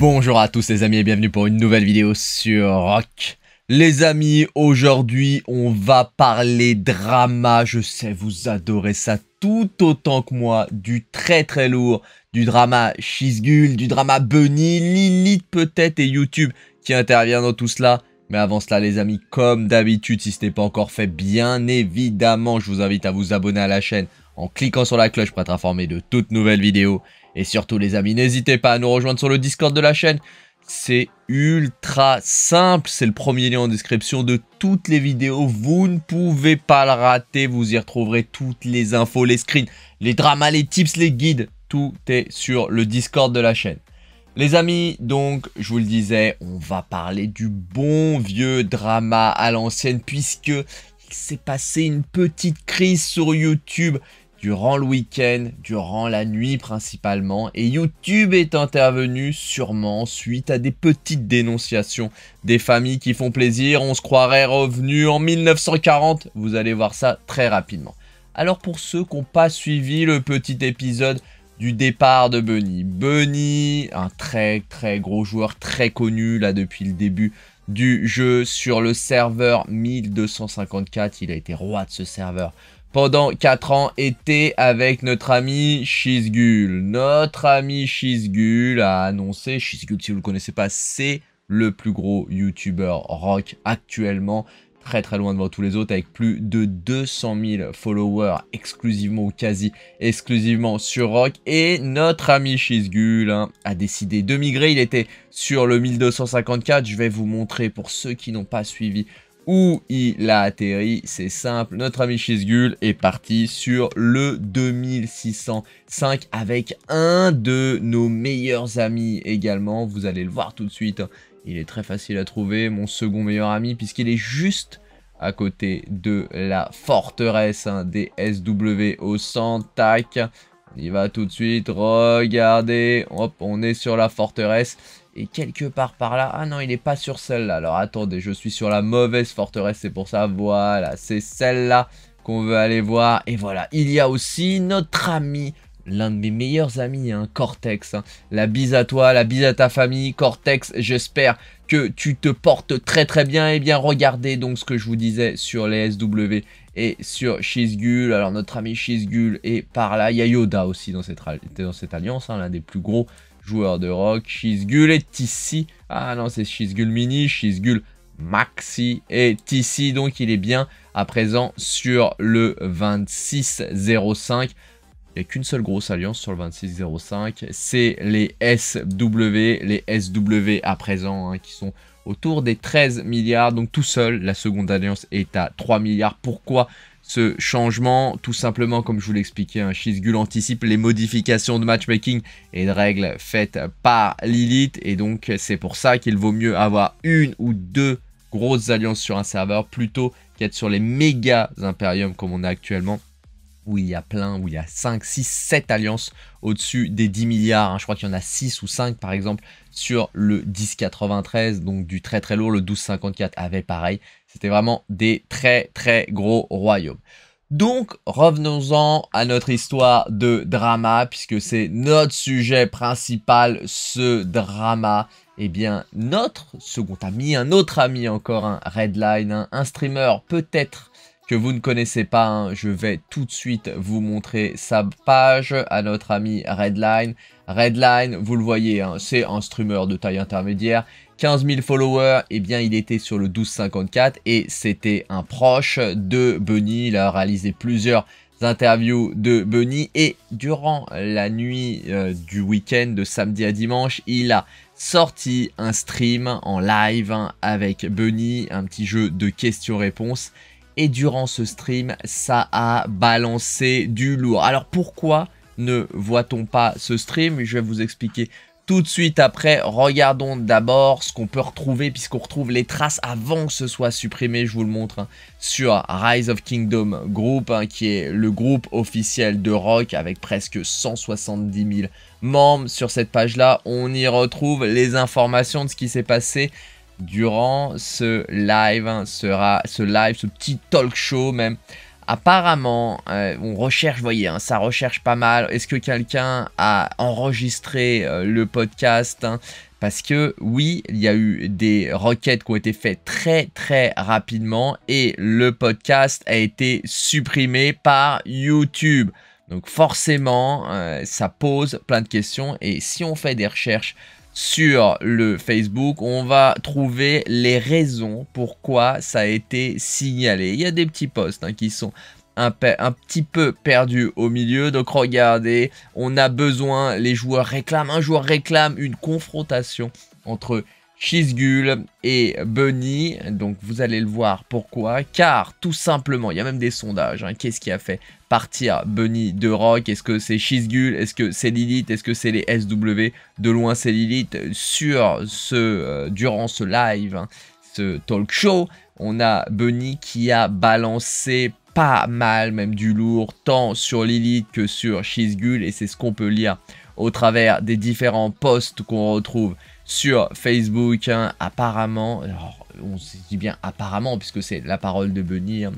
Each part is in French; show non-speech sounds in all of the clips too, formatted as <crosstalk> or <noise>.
Bonjour à tous les amis et bienvenue pour une nouvelle vidéo sur Rock. Les amis, aujourd'hui on va parler drama, je sais vous adorez ça tout autant que moi, du très très lourd, du drama Shizgul, du drama Bunny, Lilith peut-être et YouTube qui intervient dans tout cela. Mais avant cela les amis, comme d'habitude, si ce n'est pas encore fait, bien évidemment, je vous invite à vous abonner à la chaîne en cliquant sur la cloche pour être informé de toutes nouvelles vidéos. Et surtout les amis, n'hésitez pas à nous rejoindre sur le Discord de la chaîne. C'est ultra simple, c'est le premier lien en description de toutes les vidéos, vous ne pouvez pas le rater, vous y retrouverez toutes les infos, les screens, les dramas, les tips, les guides, tout est sur le Discord de la chaîne. Les amis, donc je vous le disais, on va parler du bon vieux drama à l'ancienne puisque il s'est passé une petite crise sur YouTube durant le week-end, durant la nuit principalement, et YouTube est intervenu sûrement suite à des petites dénonciations des familles qui font plaisir, on se croirait revenu en 1940, vous allez voir ça très rapidement. Alors pour ceux qui n'ont pas suivi le petit épisode du départ de Bunny, Bunny, un très très gros joueur très connu là depuis le début du jeu sur le serveur 1254, il a été roi de ce serveur pendant 4 ans était avec notre ami Shizgul. Notre ami Shizgul a annoncé, Shizgul si vous ne le connaissez pas, c'est le plus gros youtubeur rock actuellement, très très loin devant tous les autres, avec plus de 200 000 followers exclusivement ou quasi exclusivement sur rock. Et notre ami Shizgul hein, a décidé de migrer, il était sur le 1254, je vais vous montrer pour ceux qui n'ont pas suivi où il a atterri, c'est simple, notre ami Chizgul est parti sur le 2605 avec un de nos meilleurs amis également, vous allez le voir tout de suite, il est très facile à trouver, mon second meilleur ami puisqu'il est juste à côté de la forteresse hein, des SW au Santac. On y va tout de suite, regardez, hop, on est sur la forteresse. Et quelque part par là, ah non, il n'est pas sur celle-là. Alors attendez, je suis sur la mauvaise forteresse, c'est pour ça, voilà, c'est celle-là qu'on veut aller voir. Et voilà, il y a aussi notre ami, l'un de mes meilleurs amis, hein, Cortex. Hein. La bise à toi, la bise à ta famille, Cortex, j'espère que tu te portes très très bien. Et eh bien regardez donc ce que je vous disais sur les SW et sur Shizgul. Alors notre ami Shizgul est par là, il y a Yoda aussi dans cette, alliance, hein, l'un des plus gros joueur de rock. Shizgul et ici. Ah non, c'est Shizgul Mini, Shizgul Maxi et ici. Donc il est bien à présent sur le 2605. Il n'y a qu'une seule grosse alliance sur le 2605. C'est les SW, les SW à présent, hein, qui sont autour des 13 milliards. Donc tout seul, la seconde alliance est à 3 milliards. Pourquoi ce changement, tout simplement comme je vous l'expliquais, un Shizgul anticipe les modifications de matchmaking et de règles faites par Lilith, et donc c'est pour ça qu'il vaut mieux avoir une ou deux grosses alliances sur un serveur plutôt qu'être sur les méga impériums comme on a actuellement où il y a plein, où il y a 5, 6, 7 alliances au-dessus des 10 milliards. Je crois qu'il y en a 6 ou 5 par exemple sur le 1093, donc du très très lourd. Le 1254 avait pareil c'était vraiment des très très gros royaumes. Donc revenons-en à notre histoire de drama, puisque c'est notre sujet principal, ce drama. Eh bien, notre second ami, un autre ami encore, un Redline, un streamer peut-être que vous ne connaissez pas, hein, je vais tout de suite vous montrer sa page à notre ami Redline. Redline, vous le voyez, hein, c'est un streamer de taille intermédiaire. 15 000 followers, et eh bien il était sur le 1254 et c'était un proche de Bunny. Il a réalisé plusieurs interviews de Bunny et durant la nuit euh, du week-end de samedi à dimanche, il a sorti un stream en live hein, avec Bunny, un petit jeu de questions-réponses et durant ce stream, ça a balancé du lourd. Alors pourquoi ne voit-on pas ce stream Je vais vous expliquer tout de suite après. Regardons d'abord ce qu'on peut retrouver, puisqu'on retrouve les traces avant que ce soit supprimé, je vous le montre, hein, sur Rise of Kingdom Group, hein, qui est le groupe officiel de Rock, avec presque 170 000 membres. Sur cette page-là, on y retrouve les informations de ce qui s'est passé durant ce live, hein, sera, ce live, ce petit talk show même. Apparemment, euh, on recherche, voyez, hein, ça recherche pas mal. Est-ce que quelqu'un a enregistré euh, le podcast hein? parce que oui, il y a eu des requêtes qui ont été faites très très rapidement et le podcast a été supprimé par YouTube. Donc forcément, euh, ça pose plein de questions et si on fait des recherches sur le Facebook, on va trouver les raisons pourquoi ça a été signalé. Il y a des petits posts hein, qui sont un, petit peu perdus au milieu. Donc regardez, on a besoin, les joueurs réclament, un joueur réclame une confrontation entre Shizgul et Bunny. Donc vous allez le voir pourquoi. Car tout simplement, il y a même des sondages. Hein. Qu'est-ce qui a fait partir Bunny de Rock Est-ce que c'est Shizgul Est-ce que c'est Lilith Est-ce que c'est les SW De loin, c'est Lilith. Sur ce, euh, durant ce live, hein, ce talk show, on a Bunny qui a balancé pas mal même du lourd, tant sur Lilith que sur Shizgul. Et c'est ce qu'on peut lire au travers des différents posts qu'on retrouve sur Facebook. Hein, apparemment, on se dit bien apparemment, puisque c'est la parole de Bunny. Hein.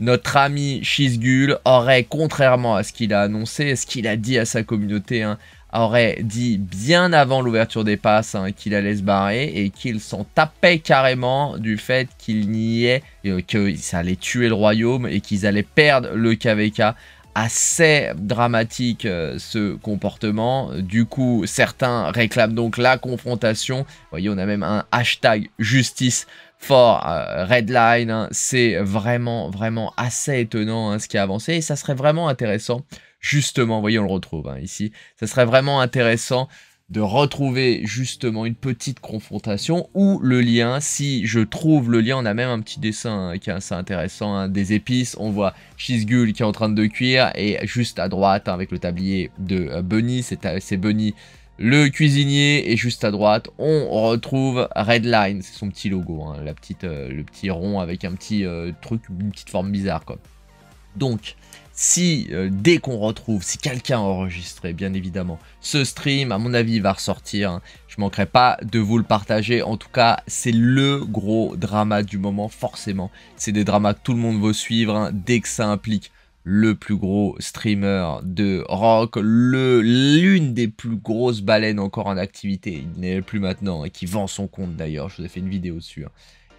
notre ami Shizgul aurait, contrairement à ce qu'il a annoncé, ce qu'il a dit à sa communauté, hein, aurait dit bien avant l'ouverture des passes qu'il allait se barrer et qu'il s'en tapait carrément du fait qu'il n'y ait, euh, que ça allait tuer le royaume et qu'ils allaient perdre le KVK assez dramatique euh, ce comportement. Du coup, certains réclament donc la confrontation. Vous voyez, on a même un hashtag justice for euh, Redline. Hein. C'est vraiment, vraiment assez étonnant hein, ce qui a avancé et ça serait vraiment intéressant. Justement, voyez, on le retrouve hein, ici. Ça serait vraiment intéressant de retrouver justement une petite confrontation ou le lien, si je trouve le lien, on a même un petit dessin hein, qui est assez intéressant, hein, des épices, on voit Shizgul qui est en train de cuire et juste à droite hein, avec le tablier de euh, Bunny, euh, c'est Bunny le cuisinier et juste à droite on retrouve Redline, c'est son petit logo, la petite, euh, le petit rond avec un petit truc, une petite forme bizarre quoi. Donc si euh, dès qu'on retrouve, si quelqu'un a enregistré, bien évidemment, ce stream, à mon avis, va ressortir. Je hein. Je manquerai pas de vous le partager. En tout cas, c'est le gros drama du moment, forcément. C'est des dramas que tout le monde veut suivre hein. dès que ça implique le plus gros streamer de rock, l'une des plus grosses baleines encore en activité, il n'est plus maintenant, et qui vend son compte d'ailleurs, je vous ai fait une vidéo dessus. Hein.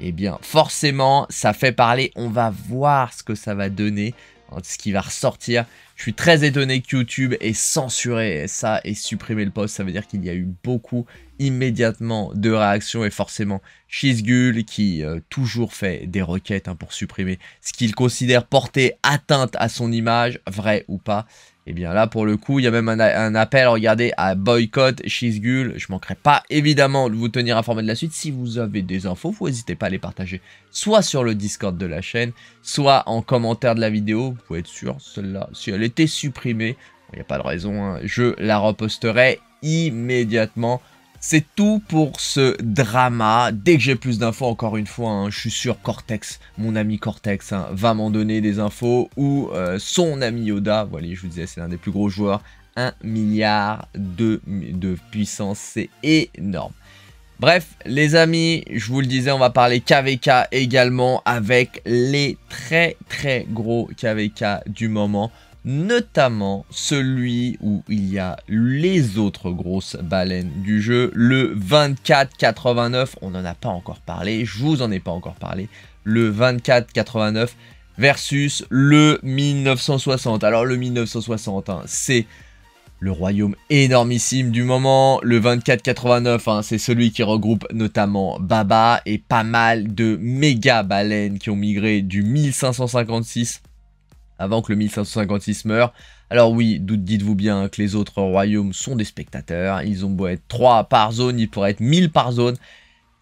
Eh bien, forcément, ça fait parler, on va voir ce que ça va donner ce qui va ressortir. Je suis très étonné que YouTube ait censuré ça et supprimé le post. Ça veut dire qu'il y a eu beaucoup immédiatement de réactions et forcément Shizgul qui euh, toujours fait des requêtes hein, pour supprimer ce qu'il considère porter atteinte à son image, vrai ou pas. Et eh bien là, pour le coup, il y a même un, appel, regardez, à boycott Shizgul. Je manquerai pas, évidemment, de vous tenir informé de la suite. Si vous avez des infos, vous n'hésitez pas à les partager, soit sur le Discord de la chaîne, soit en commentaire de la vidéo. Vous pouvez être sûr, celle-là, si elle était supprimée, il n'y a pas de raison, hein, je la reposterai immédiatement. C'est tout pour ce drama. Dès que j'ai plus d'infos, encore une fois, hein, je suis sûr Cortex, mon ami Cortex, hein, va m'en donner des infos. Ou euh, son ami Yoda, voilà, je vous disais, c'est l'un des plus gros joueurs. 1 milliard de, de puissance, c'est énorme. Bref, les amis, je vous le disais, on va parler KVK également avec les très très gros KVK du moment notamment celui où il y a les autres grosses baleines du jeu, le 2489, on n'en a pas encore parlé, je vous en ai pas encore parlé, le 2489 versus le 1960. Alors le 1960, hein, c'est le royaume énormissime du moment, le 2489, hein, c'est celui qui regroupe notamment Baba et pas mal de méga baleines qui ont migré du 1556 avant que le 1556 meure. Alors oui, dites-vous bien que les autres royaumes sont des spectateurs, ils ont beau être 3 par zone, ils pourraient être 1000 par zone,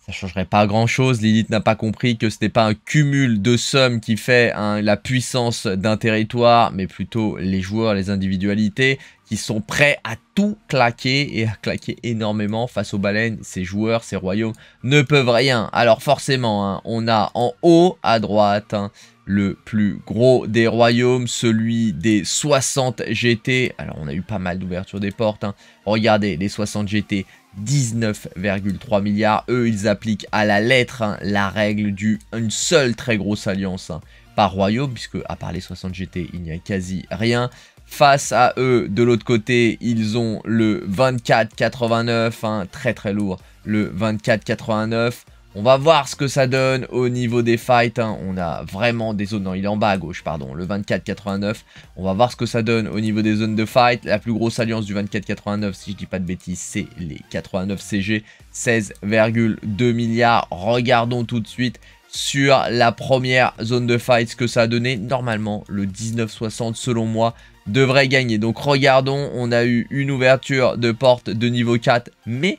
ça changerait pas grand chose, Lilith n'a pas compris que ce n'était pas un cumul de sommes qui fait la puissance d'un territoire, mais plutôt les joueurs, les individualités, qui sont prêts à tout claquer et à claquer énormément face aux baleines. Ces joueurs, ces royaumes ne peuvent rien. Alors forcément, hein, on a en haut à droite... Hein, le plus gros des royaumes, celui des 60 GT. Alors on a eu pas mal d'ouverture des portes. Hein. Regardez, les 60 GT, 19,3 milliards. Eux, ils appliquent à la lettre hein, la règle du seule très grosse alliance hein, par royaume, puisque à part les 60 GT, il n'y a quasi rien. Face à eux, de l'autre côté, ils ont le 24,89, très très lourd, le 24,89. On va voir ce que ça donne au niveau des fights. Hein. On a vraiment des zones... Non, il est en bas à gauche, pardon. Le 24-89. On va voir ce que ça donne au niveau des zones de fight. La plus grosse alliance du 24-89, si je dis pas de bêtises, c'est les 89 CG. 16,2 milliards. Regardons tout de suite sur la première zone de fight ce que ça a donné. Normalement, le 1960, selon moi, devrait gagner. Donc regardons, on a eu une ouverture de porte de niveau 4, mais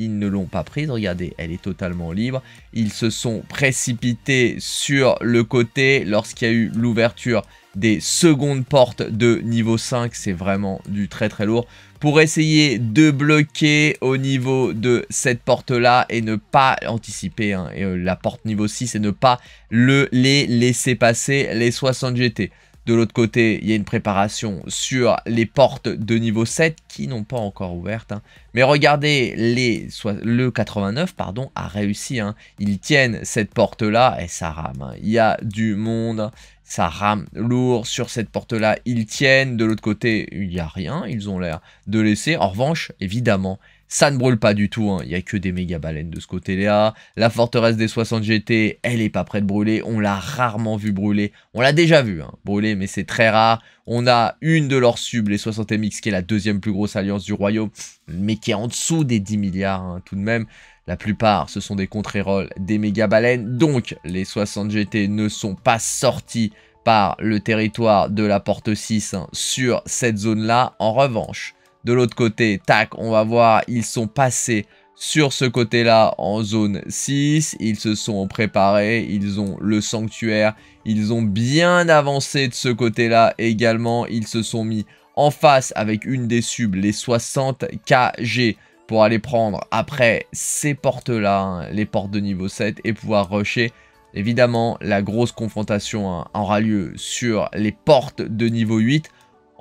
ils ne l'ont pas prise. Regardez, elle est totalement libre. Ils se sont précipités sur le côté lorsqu'il y a eu l'ouverture des secondes portes de niveau 5. C'est vraiment du très très lourd. Pour essayer de bloquer au niveau de cette porte-là et ne pas anticiper hein, euh, la porte niveau 6 et ne pas le, les laisser passer les 60 GT. De l'autre côté, il y a une préparation sur les portes de niveau 7 qui n'ont pas encore ouvertes. Hein. Mais regardez, les, soit, le 89 pardon, a réussi. Hein. Ils tiennent cette porte-là et ça rame. Hein. Il y a du monde, ça rame lourd sur cette porte-là. Ils tiennent. De l'autre côté, il n'y a rien. Ils ont l'air de laisser. En revanche, évidemment, ça ne brûle pas du tout, hein. il y n'y a que des méga baleines de ce côté-là. La forteresse des 60 GT, elle est pas prête de brûler. On l'a rarement vu brûler. On l'a déjà vu hein, brûler, mais c'est très rare. On a une de leurs subs, les 60MX, qui est la deuxième plus grosse alliance du royaume, mais qui est en dessous des 10 milliards hein, tout de même. La plupart, ce sont des contre des méga baleines. Donc, les 60 GT ne sont pas sortis par le territoire de la porte 6 sur cette zone-là. En revanche, de l'autre côté, tac, on va voir, ils sont passés sur ce côté-là en zone 6. Ils se sont préparés, ils ont le sanctuaire, ils ont bien avancé de ce côté-là également. Ils se sont mis en face avec une des subs, les 60 KG pour aller prendre après ces portes-là, hein, les portes de niveau 7 et pouvoir rusher. Évidemment, la grosse confrontation hein, aura lieu sur les portes de niveau 8.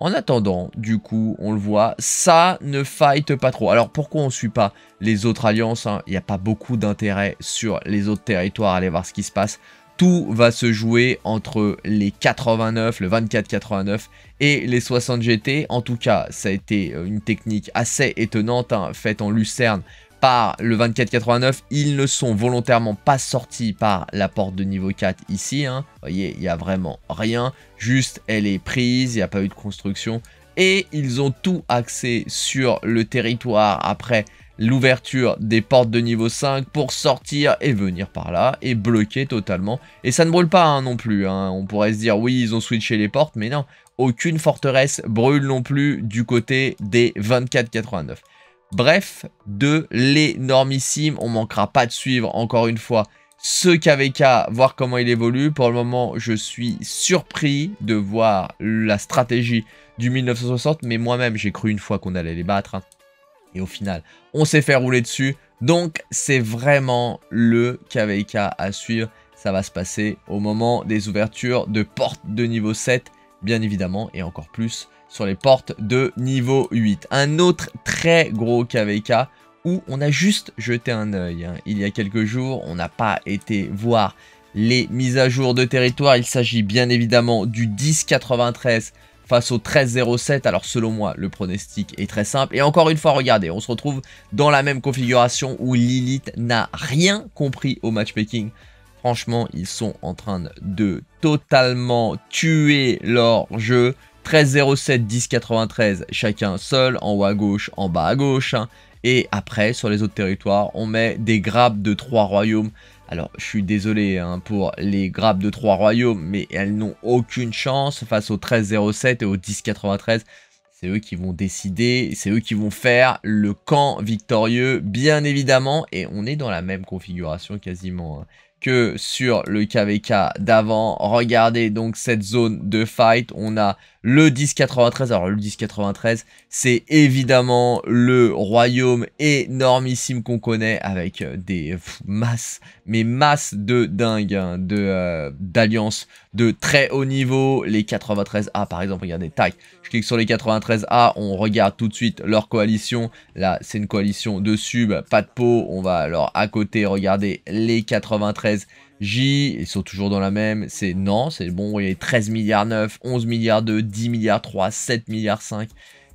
En attendant, du coup, on le voit, ça ne fight pas trop. Alors pourquoi on ne suit pas les autres alliances hein Il n'y a pas beaucoup d'intérêt sur les autres territoires, allez voir ce qui se passe. Tout va se jouer entre les 89, le 24-89 et les 60 GT. En tout cas, ça a été euh, une technique assez étonnante, hein, faite en Lucerne par le 24,89. Ils ne sont volontairement pas sortis par la porte de niveau 4 ici. Hein. Vous voyez, il n'y a vraiment rien. Juste, elle est prise, il n'y a pas eu de construction. Et ils ont tout accès sur le territoire après l'ouverture des portes de niveau 5 pour sortir et venir par là et bloquer totalement. Et ça ne brûle pas hein, non plus. Hein. On pourrait se dire, oui, ils ont switché les portes, mais non. Aucune forteresse brûle non plus du côté des 24,89. Bref, de l'énormissime. On manquera pas de suivre, encore une fois, ce KVK, voir comment il évolue. Pour le moment, je suis surpris de voir la stratégie du 1960. Mais moi-même, j'ai cru une fois qu'on allait les battre. Hein. Et au final, on s'est fait rouler dessus. Donc, c'est vraiment le KVK à suivre. Ça va se passer au moment des ouvertures de portes de niveau 7, bien évidemment, et encore plus sur les portes de niveau 8. Un autre très gros KVK où on a juste jeté un œil. Hein. Il y a quelques jours, on n'a pas été voir les mises à jour de territoire. Il s'agit bien évidemment du 10-93 face au 13-07. Alors selon moi, le pronostic est très simple. Et encore une fois, regardez, on se retrouve dans la même configuration où Lilith n'a rien compris au matchmaking. Franchement, ils sont en train de totalement tuer leur jeu. 13 07 10 93 chacun seul, en haut à gauche, en bas à gauche. Hein. Et après, sur les autres territoires, on met des grappes de trois royaumes. Alors, je suis désolé hein, pour les grappes de trois royaumes, mais elles n'ont aucune chance face au 13-07 et au 10-93. C'est eux qui vont décider, c'est eux qui vont faire le camp victorieux, bien évidemment. Et on est dans la même configuration quasiment. Hein que sur le KVK d'avant. Regardez donc cette zone de fight. On a le 1093. Alors le 1093, c'est évidemment le royaume énormissime qu'on connaît avec euh, des masses, mais masses de dingues hein, euh, d'alliances de très haut niveau, les 93A par exemple, regardez, tac, je clique sur les 93A, on regarde tout de suite leur coalition, là c'est une coalition de sub, pas de peau, on va alors à côté regarder les 93 J, ils sont toujours dans la même, c'est non, c'est bon, il y 13 milliards 9, 11 milliards 2, 10 milliards 3, 7 milliards 5,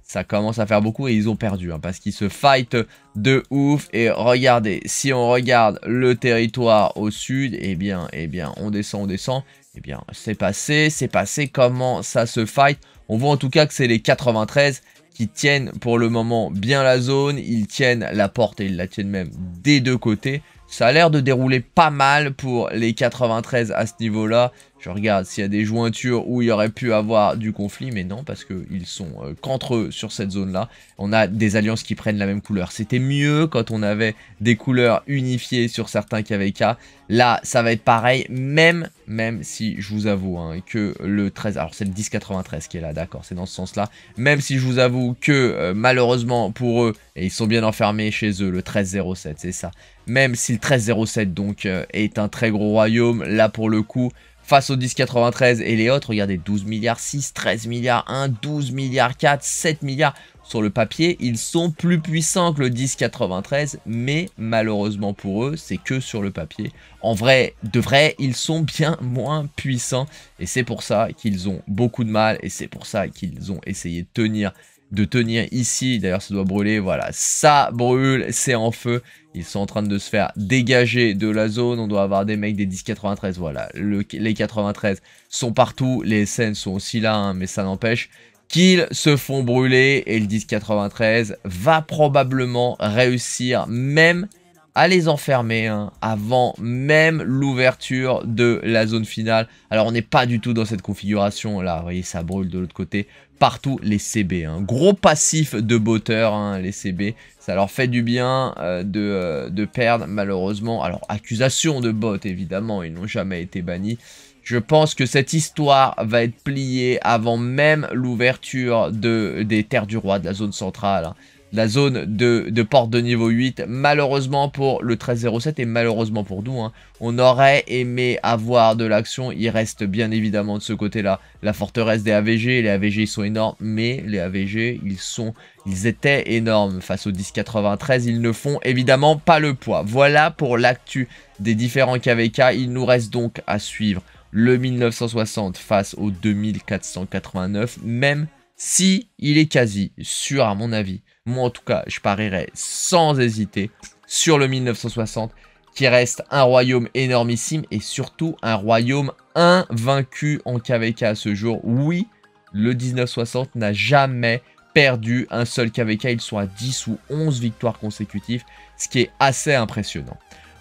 ça commence à faire beaucoup et ils ont perdu hein, parce qu'ils se fightent de ouf et regardez si on regarde le territoire au sud et eh bien et eh bien on descend on descend et eh bien c'est passé c'est passé comment ça se fight on voit en tout cas que c'est les 93 qui tiennent pour le moment bien la zone ils tiennent la porte et ils la tiennent même des deux côtés ça a l'air de dérouler pas mal pour les 93 à ce niveau là je regarde s'il y a des jointures où il y aurait pu avoir du conflit, mais non, parce qu'ils sont euh, qu'entre eux sur cette zone-là. On a des alliances qui prennent la même couleur. C'était mieux quand on avait des couleurs unifiées sur certains KVK. Là, ça va être pareil, même, même si je vous avoue hein, que le 13... Alors, c'est le 1093 qui est là, d'accord, c'est dans ce sens-là. Même si je vous avoue que, euh, malheureusement, pour eux, et ils sont bien enfermés chez eux, le 1307, c'est ça. Même si le 1307, donc, euh, est un très gros royaume, là, pour le coup... Face au 10,93 et les autres, regardez, 12 milliards 6, 13 milliards 1, 12 milliards 4, 7 milliards. Sur le papier, ils sont plus puissants que le 10,93, mais malheureusement pour eux, c'est que sur le papier. En vrai, de vrai, ils sont bien <laughs> moins puissants, et c'est pour ça qu'ils ont beaucoup de mal, et c'est pour ça qu'ils ont essayé de tenir de tenir ici. D'ailleurs, ça doit brûler. Voilà, ça brûle, c'est en feu. Ils sont en train de se faire dégager de la zone. On doit avoir des mecs des 10-93. Voilà, les 93 sont partout. Les scènes sont aussi là, hein, mais ça n'empêche qu'ils se font brûler. Et le 10-93 va probablement réussir même à les enfermer hein, avant même l'ouverture de la zone finale. Alors on n'est pas du tout dans cette configuration là, vous voyez ça brûle de l'autre côté partout les CB. Hein. Gros passif de botteurs hein, les CB. Ça leur fait du bien euh, de, euh, de, perdre, malheureusement. Alors, accusation de botte évidemment, ils n'ont jamais été bannis. Je pense que cette histoire va être pliée avant même l'ouverture de, des terres du roi, de la zone centrale. Hein la zone de, porte de niveau 8. Malheureusement pour le 1307 et malheureusement pour nous, hein, on aurait aimé avoir de l'action. Il reste bien évidemment de ce côté-là la forteresse des AVG. Les AVG sont énormes, mais les AVG ils sont, ils étaient énormes face au 1093. Ils ne font évidemment pas le poids. Voilà pour l'actu des différents KVK. Il nous reste donc à suivre le 1960 face au 2489, même si il est quasi sûr à mon avis moi, en tout cas, je parierais sans hésiter sur le 1960, qui reste un royaume énormissime et surtout un royaume invaincu en KVK à ce jour. Oui, le 1960 n'a jamais perdu un seul KVK. il soit 10 ou 11 victoires consécutives, ce qui est assez impressionnant.